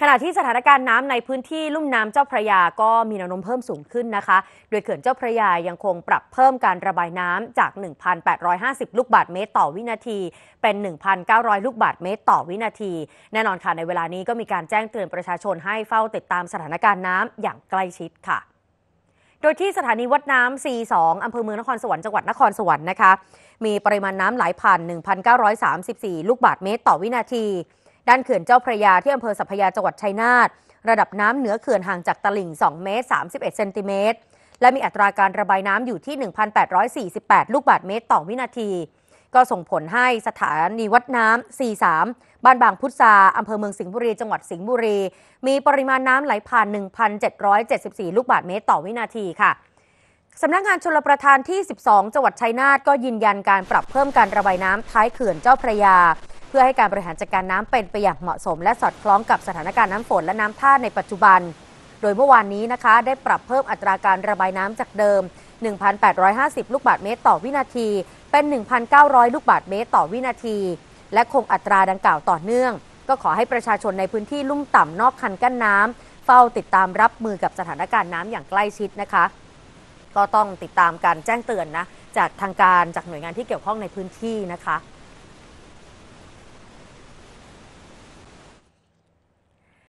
ขณะที่สถานการณ์น้ำในพื้นที่ลุ่มน้ำเจ้าพระยาก็มีแนวโน้มเพิ่มสูงขึ้นนะคะ โดยเขื่อนเจ้าพระยายังคงปรับเพิ่มการระบายน้ำจาก 1,850 ลูกบาทเมตรต่อวินาที เป็น 1,900 ลูกบาทเมตรต่อวินาที แน่นอนค่ะในเวลานี้ก็มีการแจ้งเตือนประชาชนให้เฝ้าติดตามสถานการณ์น้ำอย่างใกล้ชิดค่ะ โดยที่สถานีวัดน้ำ C2 อำเภอเมืองนครสวรรค์จังหวัดนครสวรรค์นะคะ มีปริมาณน้ำไหลผ่าน 1,934 ลูกบาทเมตรต่อวินาทีด้านเขื่อนเจ้าพระยาที่อำเภอสัพยาจังหวัดชัยนาทระดับน้ำเหนือเขื่อนห่างจากตลิ่ง 2 เมตร 31 เซนติเมตรและมีอัตราการระบายน้ำอยู่ที่ 1,848 ลูกบาศก์เมตรต่อวินาที ก็ส่งผลให้สถานีวัดน้ำ 43 บ้านบางพุทราอำเภอเมืองสิงห์บุรีจังหวัดสิงห์บุรี มีปริมาณน้ำไหลผ่าน 1,774 ลูกบาศก์เมตรต่อวินาทีค่ะสำนักงงานชลประทานที่ 12 จังหวัดชัยนาทก็ยืนยันการปรับเพิ่มการระบายน้ำท้ายเขื่อนเจ้าพระยาเพื่อให้การบริหารจัดการน้ำเป็นไปอย่างเหมาะสม และสอดคล้องกับสถานการณ์น้ำฝนและน้ำท่าในปัจจุบัน โดยเมื่อวานนี้นะคะ ได้ปรับเพิ่มอัตราการระบายน้ำจากเดิม 1,850 ลูกบาทเมตรต่อวินาที เป็น 1,900 ลูกบาทเมตรต่อวินาที และคงอัตราดังกล่าวต่อเนื่อง ก็ขอให้ประชาชนในพื้นที่ลุ่มต่ำนอกคันกั้นน้ำเฝ้าติดตามรับมือกับสถานการณ์น้ำอย่างใกล้ชิดนะคะ ก็ต้องติดตามการแจ้งเตือนนะจากทางการจากหน่วยงานที่เกี่ยวข้องในพื้นที่นะคะ